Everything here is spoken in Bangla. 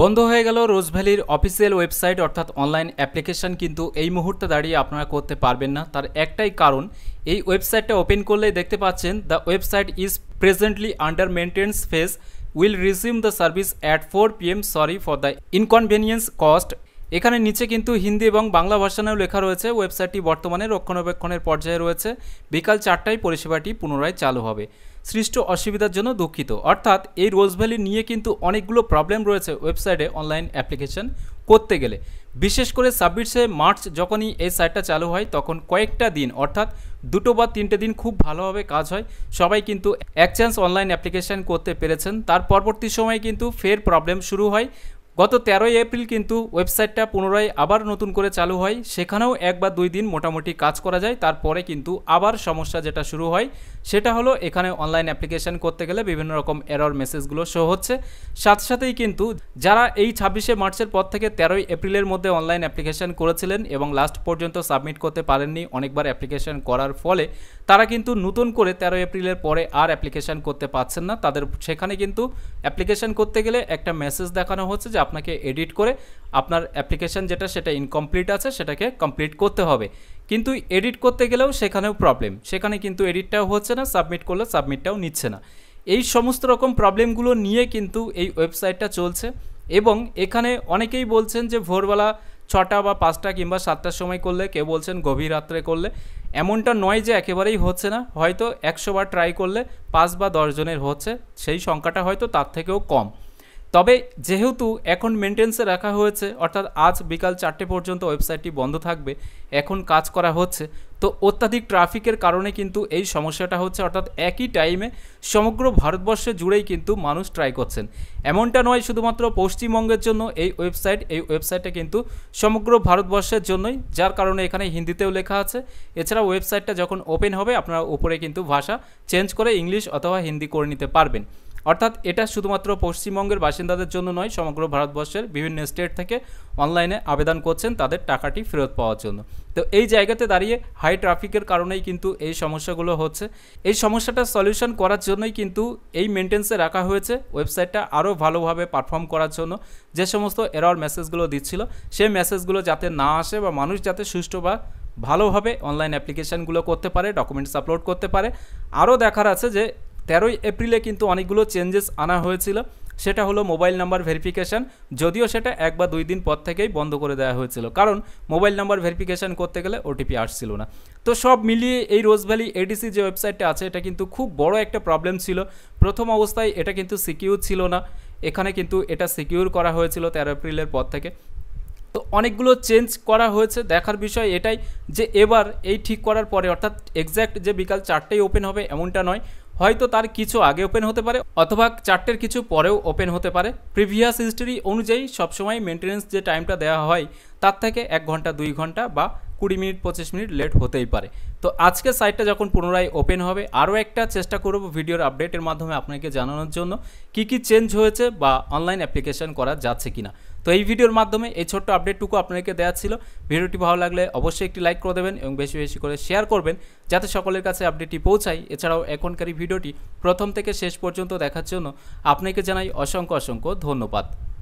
বন্ধ হয়ে গেল রোজ ভ্যালির অফিসিয়াল ওয়েবসাইট অর্থাৎ অনলাইন অ্যাপ্লিকেশান কিন্তু এই মুহূর্তে দাঁড়িয়ে আপনারা করতে পারবেন না তার একটাই কারণ এই ওয়েবসাইটটা ওপেন করলেই দেখতে পাচ্ছেন the website is presently under maintenance face will resume the service at four PM sorry for the inconvenience caused এখানে নিচে কিন্তু হিন্দি এবং বাংলা ভাষানেও লেখা রয়েছে ওয়েবসাইটটি বর্তমানে রক্ষণাবেক্ষণের পর্যায়ে রয়েছে বিকাল চারটায় পরিষেবাটি পুনরায় চালু হবে সৃষ্ট অসুবিধার জন্য দুঃখিত অর্থাৎ এই রোজ ভ্যালি নিয়ে কিন্তু অনেকগুলো প্রবলেম রয়েছে ওয়েবসাইটে অনলাইন অ্যাপ্লিকেশন করতে গেলে বিশেষ করে ছাব্বিশে মার্চ যখনই এই সাইটটা চালু হয় তখন কয়েকটা দিন অর্থাৎ দুটো বা তিনটে দিন খুব ভালোভাবে কাজ হয় সবাই কিন্তু এক চান্স অনলাইন অ্যাপ্লিকেশান করতে পেরেছেন তার পরবর্তী সময়ে কিন্তু ফের প্রবলেম শুরু হয় গত তেরোই এপ্রিল কিন্তু ওয়েবসাইটটা পুনরায় আবার নতুন করে চালু হয় সেখানেও এক বা দুই দিন মোটামুটি কাজ করা যায় তারপরে কিন্তু আবার সমস্যা যেটা শুরু হয় সেটা হলো এখানে অনলাইন অ্যাপ্লিকেশান করতে গেলে বিভিন্ন রকম এরর মেসেজগুলো শো হচ্ছে সাথে সাথেই কিন্তু যারা এই ছাব্বিশে মার্চের পর থেকে তেরোই এপ্রিলের মধ্যে অনলাইন অ্যাপ্লিকেশান করেছিলেন এবং লাস্ট পর্যন্ত সাবমিট করতে পারেননি অনেকবার অ্যাপ্লিকেশান করার ফলে তারা কিন্তু নতুন করে তেরোই এপ্রিলের পরে আর অ্যাপ্লিকেশান করতে পারছেন না তাদের সেখানে কিন্তু অ্যাপ্লিকেশান করতে গেলে একটা মেসেজ দেখানো হচ্ছে যে আপনাকে এডিট করে আপনার অ্যাপ্লিকেশন যেটা সেটা ইনকমপ্লিট আছে সেটাকে কমপ্লিট করতে হবে কিন্তু এডিট করতে গেলেও সেখানেও প্রবলেম সেখানে কিন্তু এডিটটাও হচ্ছে না সাবমিট করলে সাবমিটটাও নিচ্ছে না এই সমস্ত রকম প্রবলেমগুলো নিয়ে কিন্তু এই ওয়েবসাইটটা চলছে এবং এখানে অনেকেই বলছেন যে ভোরবেলা ছটা বা পাঁচটা কিংবা সাতটার সময় করলে কেউ বলছেন গভীর রাত্রে করলে এমনটা নয় যে একেবারেই হচ্ছে না হয়তো একশোবার ট্রাই করলে পাঁচ বা দশজনের হচ্ছে সেই সংখ্যাটা হয়তো তার থেকেও কম তবে যেহেতু এখন মেনটেন্সে রাখা হয়েছে অর্থাৎ আজ বিকাল চারটে পর্যন্ত ওয়েবসাইটটি বন্ধ থাকবে এখন কাজ করা হচ্ছে তো অত্যাধিক ট্রাফিকের কারণে কিন্তু এই সমস্যাটা হচ্ছে অর্থাৎ একই টাইমে সমগ্র ভারতবর্ষে জুড়েই কিন্তু মানুষ ট্রাই করছেন এমনটা নয় শুধুমাত্র পশ্চিমবঙ্গের জন্য এই ওয়েবসাইট এই ওয়েবসাইটটা কিন্তু সমগ্র ভারতবর্ষের জন্যই যার কারণে এখানে হিন্দিতেও লেখা আছে এছাড়া ওয়েবসাইটটা যখন ওপেন হবে আপনারা উপরে কিন্তু ভাষা চেঞ্জ করে ইংলিশ অথবা হিন্দি করে নিতে পারবেন অর্থাৎ এটা শুধুমাত্র পশ্চিমবঙ্গের বাসিন্দাদের জন্য নয় সমগ্র ভারতবর্ষের বিভিন্ন স্টেট থেকে অনলাইনে আবেদন করছেন তাদের টাকাটি ফেরত পাওয়ার জন্য তো এই জায়গাতে দাঁড়িয়ে হাই ট্রাফিকের কারণেই কিন্তু এই সমস্যাগুলো হচ্ছে এই সমস্যাটা সলিউশন করার জন্যই কিন্তু এই মেনটেন্সে রাখা হয়েছে ওয়েবসাইটটা আরও ভালোভাবে পারফর্ম করার জন্য যে সমস্ত এরর মেসেজগুলো দিচ্ছিল সেই মেসেজগুলো যাতে না আসে বা মানুষ যাতে সুষ্ঠু বা ভালোভাবে অনলাইন অ্যাপ্লিকেশানগুলো করতে পারে ডকুমেন্টস আপলোড করতে পারে আরও দেখার আছে যে তেরোই এপ্রিলে কিন্তু অনেকগুলো চেঞ্জেস আনা হয়েছিল সেটা হলো মোবাইল নাম্বার ভেরিফিকেশান যদিও সেটা এক বা দুই দিন পর থেকেই বন্ধ করে দেওয়া হয়েছিল কারণ মোবাইল নাম্বার ভেরিফিকেশান করতে গেলে ওটিপি আসছিল না তো সব মিলিয়ে এই রোজভ্যালি এডিসি যে ওয়েবসাইটটা আছে এটা কিন্তু খুব বড় একটা প্রবলেম ছিল প্রথম অবস্থায় এটা কিন্তু সিকিউর ছিল না এখানে কিন্তু এটা সিকিউর করা হয়েছিল তেরো এপ্রিলের পর থেকে তো অনেকগুলো চেঞ্জ করা হয়েছে দেখার বিষয় এটাই যে এবার এই ঠিক করার পরে অর্থাৎ এক্স্যাক্ট যে বিকাল চারটেই ওপেন হবে এমনটা নয় হয়তো তার কিছু আগে ওপেন হতে পারে অথবা চারটের কিছু পরেও ওপেন হতে পারে প্রিভিয়াস হিস্টরি অনুযায়ী সবসময় মেনটেনেন্স যে টাইমটা দেওয়া হয় তার থেকে এক ঘন্টা দুই ঘন্টা বা কুড়ি মিনিট পঁচিশ মিনিট লেট হতেই পারে তো আজকে সাইটটা যখন পুনরায় ওপেন হবে আরও একটা চেষ্টা করব ভিডিওর আপডেটের মাধ্যমে আপনাকে জানানোর জন্য কি কি চেঞ্জ হয়েছে বা অনলাইন অ্যাপ্লিকেশান করা যাচ্ছে কিনা তো এই ভিডিওর মাধ্যমে এই ছোট্ট আপডেটটুকু আপনাদেরকে দেওয়া ছিল ভিডিওটি ভালো লাগলে অবশ্যই একটি লাইক করে দেবেন এবং বেশি বেশি করে শেয়ার করবেন যাতে সকলের কাছে আপডেটটি পৌঁছায় এছাড়াও এখনকার ভিডিওটি প্রথম থেকে শেষ পর্যন্ত দেখার জন্য আপনাকে জানাই অসংখ্য অসংখ্য ধন্যবাদ